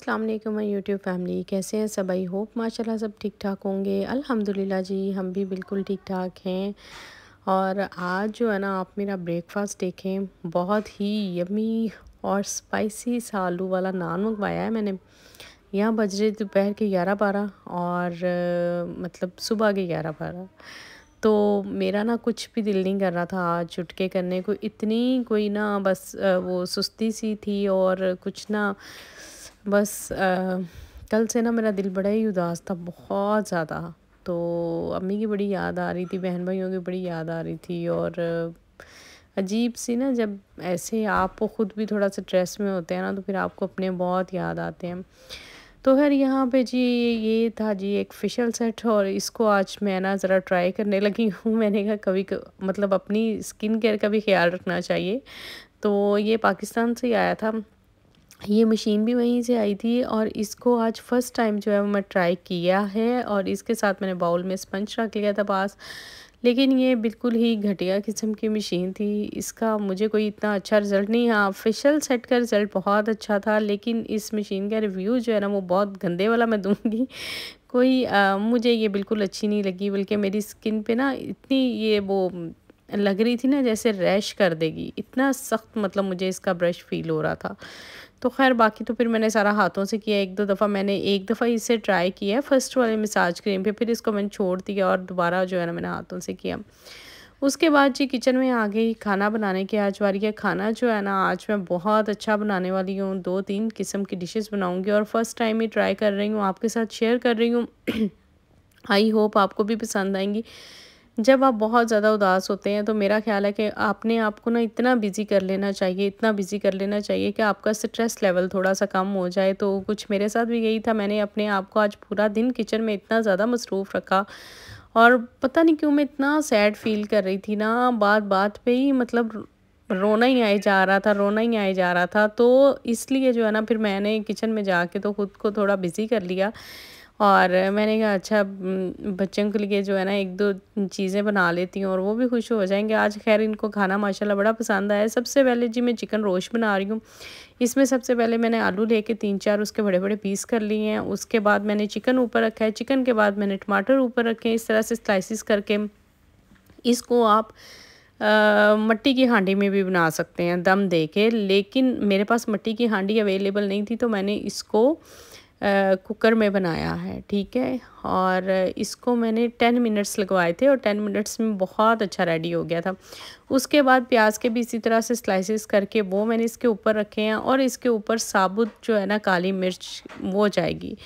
अस्सलाम वालेकुम my YouTube family कैसे हैं सब आई होप माशाल्लाह सब ठीक ठाक होंगे अल्हम्दुलिल्लाह जी हम भी बिल्कुल ठीक ठाक हैं और आज जो है ना आप मेरा ब्रेकफास्ट देखें बहुत ही यमी और स्पाइसी सा आलू वाला नान मंगवाया है मैंने यहाँ बज रहे दोपहर के ग्यारह बारह और मतलब सुबह के ग्यारह बारह तो मेरा ना कुछ भी दिल नहीं कर रहा था आज चुटके करने को इतनी कोई ना बस वो सुस्ती सी थी और कुछ ना बस आ, कल से ना मेरा दिल बड़ा ही उदास था बहुत ज़्यादा तो अम्मी की बड़ी याद आ रही थी बहन भाइयों की बड़ी याद आ रही थी और अजीब सी ना जब ऐसे आप ख़ुद भी थोड़ा सा स्ट्रेस में होते हैं ना तो फिर आपको अपने बहुत याद आते हैं तो खैर यहाँ पे जी ये था जी एक फिशल सेट और इसको आज मैं ना ज़रा ट्राई करने लगी हूँ मैंने कहा कभी क... मतलब अपनी स्किन केयर का भी ख्याल रखना चाहिए तो ये पाकिस्तान से ही आया था ये मशीन भी वहीं से आई थी और इसको आज फर्स्ट टाइम जो है मैं ट्राई किया है और इसके साथ मैंने बाउल में स्पंज रख लिया था पास लेकिन ये बिल्कुल ही घटिया किस्म की मशीन थी इसका मुझे कोई इतना अच्छा रिज़ल्ट नहीं हाँ फेशल सेट का रिज़ल्ट बहुत अच्छा था लेकिन इस मशीन का रिव्यू जो है ना वो बहुत गंदे वाला मैं दूँगी कोई आ, मुझे ये बिल्कुल अच्छी नहीं लगी बल्कि मेरी स्किन पे ना इतनी ये वो लग रही थी ना जैसे रैश कर देगी इतना सख्त मतलब मुझे इसका ब्रश फील हो रहा था तो खैर बाकी तो फिर मैंने सारा हाथों से किया एक दो दफ़ा मैंने एक दफ़ा इसे ट्राई किया है फर्स्ट वाले मिसाज क्रीम पे फिर इसको मैंने छोड़ दिया और दोबारा जो है ना मैंने हाथों से किया उसके बाद जी किचन में आ गई खाना बनाने की आज वारी है खाना जो है ना आज मैं बहुत अच्छा बनाने वाली हूँ दो तीन किस्म की डिशेस बनाऊँगी और फर्स्ट टाइम ही ट्राई कर रही हूँ आपके साथ शेयर कर रही हूँ आई होप आपको भी पसंद आएंगी जब आप बहुत ज़्यादा उदास होते हैं तो मेरा ख्याल है कि आपने आपको ना इतना बिज़ी कर लेना चाहिए इतना बिज़ी कर लेना चाहिए कि आपका स्ट्रेस लेवल थोड़ा सा कम हो जाए तो कुछ मेरे साथ भी यही था मैंने अपने आप को आज पूरा दिन किचन में इतना ज़्यादा मसरूफ़ रखा और पता नहीं क्यों मैं इतना सैड फील कर रही थी ना बात बात पर ही मतलब रोना ही आए जा रहा था रोना ही आए जा रहा था तो इसलिए जो है ना फिर मैंने किचन में जा तो ख़ुद को थोड़ा बिज़ी कर लिया और मैंने कहा अच्छा बच्चों के लिए जो है ना एक दो चीज़ें बना लेती हूँ और वो भी खुश हो जाएंगे आज खैर इनको खाना माशाल्लाह बड़ा पसंद आया सबसे पहले जी मैं चिकन रोश बना रही हूँ इसमें सबसे पहले मैंने आलू लेके तीन चार उसके बड़े बड़े पीस कर लिए हैं उसके बाद मैंने चिकन ऊपर रखा है चिकन के बाद मैंने टमाटर ऊपर रखे हैं इस तरह से स्लाइसिस करके इसको आप मिट्टी मट्टी की हांडी में भी बना सकते हैं दम दे के लेकिन मेरे पास मट्टी की हांडी अवेलेबल नहीं थी तो मैंने इसको कुकर में बनाया है ठीक है और इसको मैंने टेन मिनट्स लगवाए थे और टेन मिनट्स में बहुत अच्छा रेडी हो गया था उसके बाद प्याज के भी इसी तरह से स्लाइसेस करके वो मैंने इसके ऊपर रखे हैं और इसके ऊपर साबुत जो है ना काली मिर्च वो जाएगी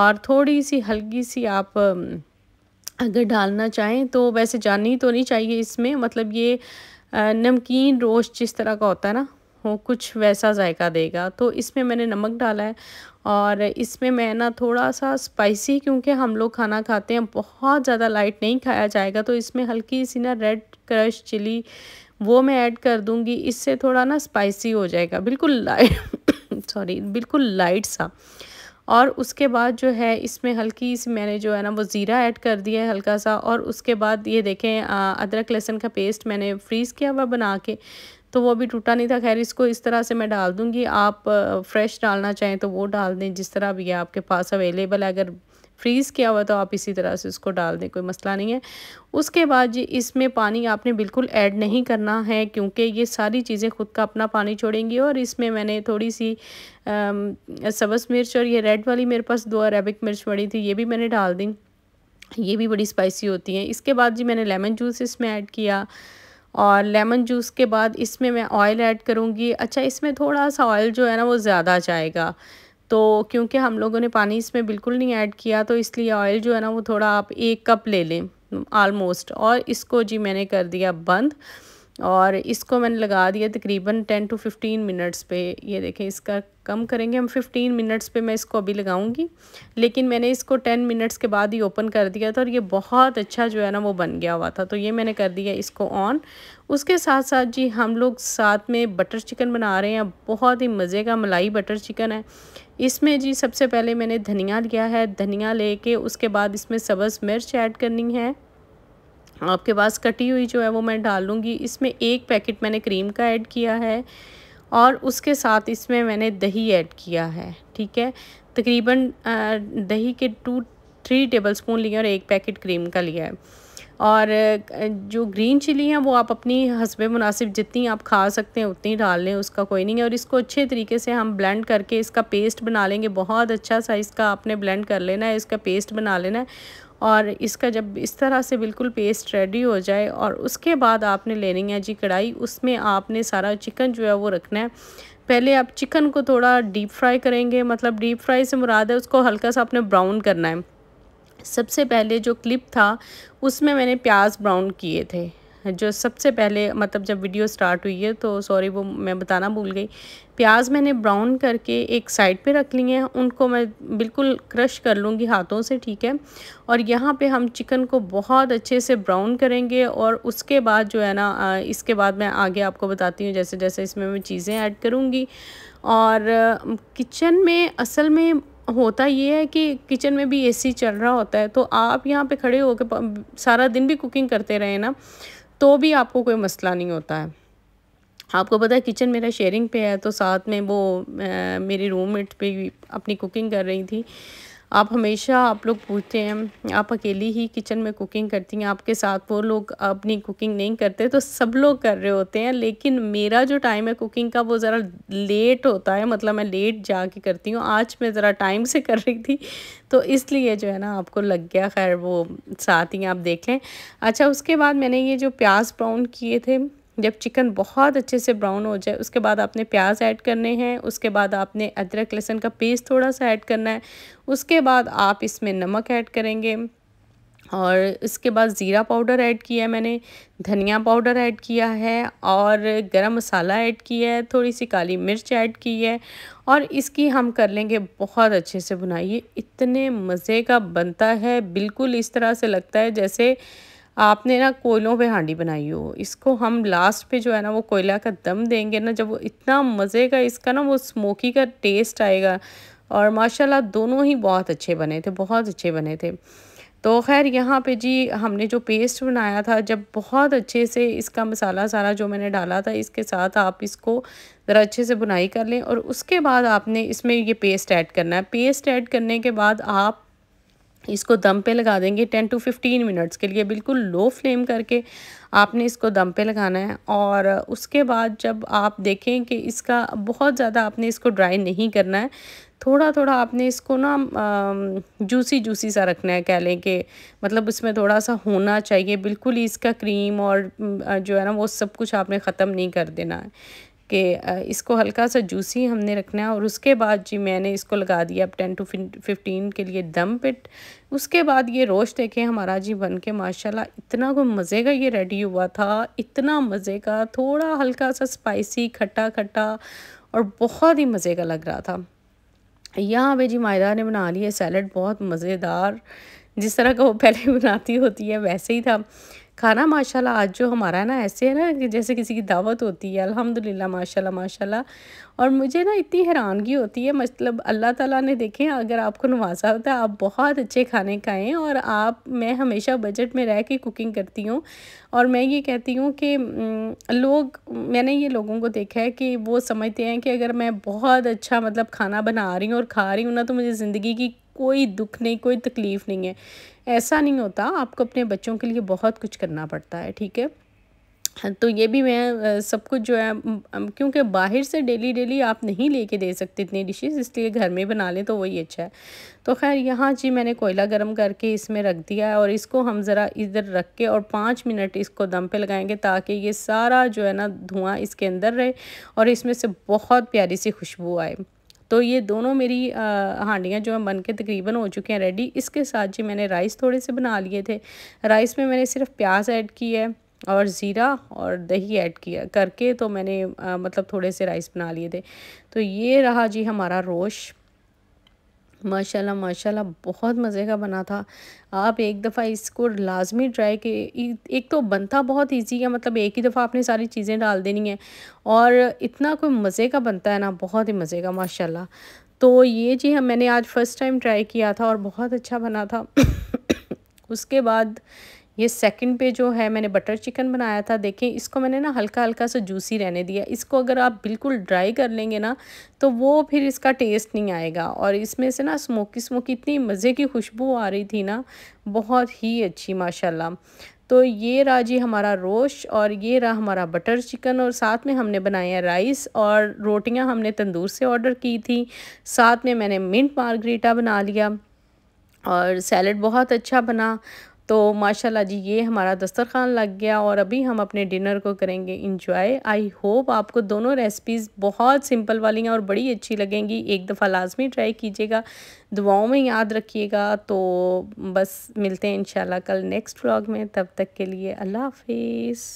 और थोड़ी सी हल्की सी आप अगर डालना चाहें तो वैसे जानी तो नहीं चाहिए इसमें मतलब ये नमकीन रोस्ट जिस तरह का होता है ना हो कुछ वैसा जायका देगा तो इसमें मैंने नमक डाला है और इसमें मैं ना थोड़ा सा स्पाइसी क्योंकि हम लोग खाना खाते हैं बहुत ज़्यादा लाइट नहीं खाया जाएगा तो इसमें हल्की सी ना रेड क्रश चिली वो मैं ऐड कर दूँगी इससे थोड़ा ना स्पाइसी हो जाएगा बिल्कुल लाइट सॉरी बिल्कुल लाइट सा और उसके बाद जो है इसमें हल्की सी मैंने जो है ना वो ज़ीरा ऐड कर दिया है हल्का सा और उसके बाद ये देखें अदरक लहसुन का पेस्ट मैंने फ्रीज़ किया हुआ बना के तो वो अभी टूटा नहीं था खैर इसको इस तरह से मैं डाल दूँगी आप फ्रेश डालना चाहें तो वो डाल दें जिस तरह भी आपके पास अवेलेबल है अगर फ्रीज़ किया हुआ तो आप इसी तरह से उसको डाल दें कोई मसला नहीं है उसके बाद जी इसमें पानी आपने बिल्कुल ऐड नहीं करना है क्योंकि ये सारी चीज़ें खुद का अपना पानी छोड़ेंगी और इसमें मैंने थोड़ी सी सबस मिर्च और ये रेड वाली मेरे पास दो अरेबिक मिर्च पड़ी थी ये भी मैंने डाल दी ये भी बड़ी स्पाइसी होती हैं इसके बाद जी मैंने लेमन जूस इसमें ऐड किया और लेमन जूस के बाद इसमें मैं ऑयल ऐड करूँगी अच्छा इसमें थोड़ा सा ऑयल जो है ना वो ज़्यादा जाएगा तो क्योंकि हम लोगों ने पानी इसमें बिल्कुल नहीं ऐड किया तो इसलिए ऑयल जो है ना वो थोड़ा आप एक कप ले लें आलमोस्ट और इसको जी मैंने कर दिया बंद और इसको मैंने लगा दिया तकरीबन टेन टू फिफ्टीन मिनट्स पे ये देखें इसका कम करेंगे हम फिफ्टीन मिनट्स पे मैं इसको अभी लगाऊंगी लेकिन मैंने इसको टेन मिनट्स के बाद ही ओपन कर दिया था और ये बहुत अच्छा जो है ना वो बन गया हुआ था तो ये मैंने कर दिया इसको ऑन उसके साथ साथ जी हम लोग साथ में बटर चिकन बना रहे हैं बहुत ही मज़े का मलाई बटर चिकन है इसमें जी सबसे पहले मैंने धनिया लिया है धनिया ले उसके बाद इसमें सब्ज़ मिर्च ऐड करनी है आपके पास कटी हुई जो है वो मैं डाल लूँगी इसमें एक पैकेट मैंने क्रीम का ऐड किया है और उसके साथ इसमें मैंने दही ऐड किया है ठीक है तकरीबन दही के टू थ्री टेबल स्पून लिए और एक पैकेट क्रीम का लिया है और जो ग्रीन चिली है वो आप अपनी हसब मुनासिब जितनी आप खा सकते हैं उतनी डाल लें उसका कोई नहीं है और इसको अच्छे तरीके से हम ब्लेंड करके इसका पेस्ट बना लेंगे बहुत अच्छा सा इसका आपने ब्लेंड कर लेना है इसका पेस्ट बना लेना है और इसका जब इस तरह से बिल्कुल पेस्ट रेडी हो जाए और उसके बाद आपने लेनी है जी कढ़ाई उसमें आपने सारा चिकन जो है वो रखना है पहले आप चिकन को थोड़ा डीप फ्राई करेंगे मतलब डीप फ्राई से मुराद है उसको हल्का सा आपने ब्राउन करना है सबसे पहले जो क्लिप था उसमें मैंने प्याज ब्राउन किए थे जो सबसे पहले मतलब जब वीडियो स्टार्ट हुई है तो सॉरी वो मैं बताना भूल गई प्याज मैंने ब्राउन करके एक साइड पे रख ली हैं उनको मैं बिल्कुल क्रश कर लूँगी हाथों से ठीक है और यहाँ पे हम चिकन को बहुत अच्छे से ब्राउन करेंगे और उसके बाद जो है ना इसके बाद मैं आगे आपको बताती हूँ जैसे जैसे इसमें मैं चीज़ें ऐड करूँगी और किचन में असल में होता ये है कि किचन में भी एसी चल रहा होता है तो आप यहाँ पे खड़े होकर सारा दिन भी कुकिंग करते रहे ना तो भी आपको कोई मसला नहीं होता है आपको पता है किचन मेरा शेयरिंग पे है तो साथ में वो आ, मेरी रूममेट पे अपनी कुकिंग कर रही थी आप हमेशा आप लोग पूछते हैं आप अकेली ही किचन में कुकिंग करती हैं आपके साथ वो लोग अपनी कुकिंग नहीं करते तो सब लोग कर रहे होते हैं लेकिन मेरा जो टाइम है कुकिंग का वो ज़रा लेट होता है मतलब मैं लेट जाके करती हूँ आज मैं ज़रा टाइम से कर रही थी तो इसलिए जो है ना आपको लग गया खैर वो साथ ही आप देख लें अच्छा उसके बाद मैंने ये जो प्याज ब्राउन किए थे जब चिकन बहुत अच्छे से ब्राउन हो जाए उसके बाद आपने प्याज ऐड करने हैं उसके बाद आपने अदरक लहसुन का पेस्ट थोड़ा सा ऐड करना है उसके बाद आप इसमें नमक ऐड करेंगे और इसके बाद ज़ीरा पाउडर ऐड किया है मैंने धनिया पाउडर ऐड किया है और गरम मसाला ऐड किया है थोड़ी सी काली मिर्च ऐड की है और इसकी हम कर लेंगे बहुत अच्छे से बनाइए इतने मज़े का बनता है बिल्कुल इस तरह से लगता है जैसे आपने ना कोयलों पे हांडी बनाई हो इसको हम लास्ट पे जो है ना वो कोयला का दम देंगे ना जब वो इतना मज़े का इसका ना वो स्मोकी का टेस्ट आएगा और माशाल्लाह दोनों ही बहुत अच्छे बने थे बहुत अच्छे बने थे तो खैर यहाँ पे जी हमने जो पेस्ट बनाया था जब बहुत अच्छे से इसका मसाला सारा जो मैंने डाला था इसके साथ आप इसको ज़रा अच्छे से बुनाई कर लें और उसके बाद आपने इसमें ये पेस्ट ऐड करना है पेस्ट ऐड करने के बाद आप इसको दम पे लगा देंगे टेन टू फिफ्टीन मिनट्स के लिए बिल्कुल लो फ्लेम करके आपने इसको दम पे लगाना है और उसके बाद जब आप देखें कि इसका बहुत ज़्यादा आपने इसको ड्राई नहीं करना है थोड़ा थोड़ा आपने इसको ना जूसी जूसी सा रखना है कह लें कि मतलब इसमें थोड़ा सा होना चाहिए बिल्कुल ही इसका क्रीम और जो है ना वो सब कुछ आपने ख़त्म नहीं कर देना है कि इसको हल्का सा जूसी हमने रखना है और उसके बाद जी मैंने इसको लगा दिया अब टेन टू फिफ्टीन के लिए दम पिट उसके बाद ये रोस्ट देखें हमारा जी बन के माशाला इतना को मज़े का ये रेडी हुआ था इतना मज़े का थोड़ा हल्का सा स्पाइसी खट्टा खट्टा और बहुत ही मज़े का लग रहा था यहाँ पे जी मायदा ने बना लिया सैलड बहुत मज़ेदार जिस तरह का वो पहले बनाती होती है वैसे ही था खाना माशाल्लाह आज जो हमारा ना ऐसे है ना कि जैसे किसी की दावत होती है अल्हम्दुलिल्लाह माशाल्लाह माशाल्लाह और मुझे ना इतनी हैरानगी होती है मतलब अल्लाह ताला ने देखें अगर आपको नवाजा होता है आप बहुत अच्छे खाने खाएँ और आप मैं हमेशा बजट में रह के कुकिंग करती हूँ और मैं ये कहती हूँ कि लोग मैंने ये लोगों को देखा है कि वो समझते हैं कि अगर मैं बहुत अच्छा मतलब खाना बना रही हूँ और खा रही हूँ ना तो मुझे ज़िंदगी की कोई दुख नहीं कोई तकलीफ़ नहीं है ऐसा नहीं होता आपको अपने बच्चों के लिए बहुत कुछ करना पड़ता है ठीक है तो ये भी मैं सब कुछ जो है क्योंकि बाहर से डेली डेली आप नहीं लेके दे सकते इतनी डिशेस इसलिए घर में बना लें तो वही अच्छा है तो खैर यहाँ जी मैंने कोयला गर्म करके इसमें रख दिया है और इसको हम ज़रा इधर रख के और पाँच मिनट इसको दम पे लगाएंगे ताकि ये सारा जो है ना धुआं इसके अंदर रहे और इसमें से बहुत प्यारी सी खुशबू आए तो ये दोनों मेरी हांडियाँ जो है बन के तकरीबन हो चुकी हैं रेडी इसके साथ जी मैंने राइस थोड़े से बना लिए थे राइस में मैंने सिर्फ प्याज ऐड की है और ज़ीरा और दही ऐड किया करके तो मैंने आ, मतलब थोड़े से राइस बना लिए थे तो ये रहा जी हमारा रोश माशाल्लाह माशाल्लाह बहुत मज़े का बना था आप एक दफ़ा इसको लाजमी ट्राई के एक तो बनता बहुत इजी है मतलब एक ही दफ़ा आपने सारी चीज़ें डाल देनी है और इतना कोई मज़े का बनता है ना बहुत ही मज़े का माशाल्लाह तो ये जी हम हाँ, मैंने आज फ़र्स्ट टाइम ट्राई किया था और बहुत अच्छा बना था उसके बाद ये सेकंड पे जो है मैंने बटर चिकन बनाया था देखें इसको मैंने ना हल्का हल्का सा जूसी रहने दिया इसको अगर आप बिल्कुल ड्राई कर लेंगे ना तो वो फिर इसका टेस्ट नहीं आएगा और इसमें से ना स्मोकी स्मोकी इतनी मज़े की खुशबू आ रही थी ना बहुत ही अच्छी माशाल्लाह तो ये रहा जी हमारा रोश और ये रहा हमारा बटर चिकन और साथ में हमने बनाया राइस और रोटियाँ हमने तंदूर से ऑर्डर की थी साथ में मैंने मिंट मार्गरीटा बना लिया और सैलड बहुत अच्छा बना तो माशाल्लाह जी ये हमारा दस्तरखान लग गया और अभी हम अपने डिनर को करेंगे इंजॉय आई होप आपको दोनों रेसिपीज़ बहुत सिंपल वाली हैं और बड़ी अच्छी लगेंगी एक दफ़ा लाजमी ट्राई कीजिएगा दुआओं में याद रखिएगा तो बस मिलते हैं इन कल नेक्स्ट व्लॉग में तब तक के लिए अल्लाह हाफिज़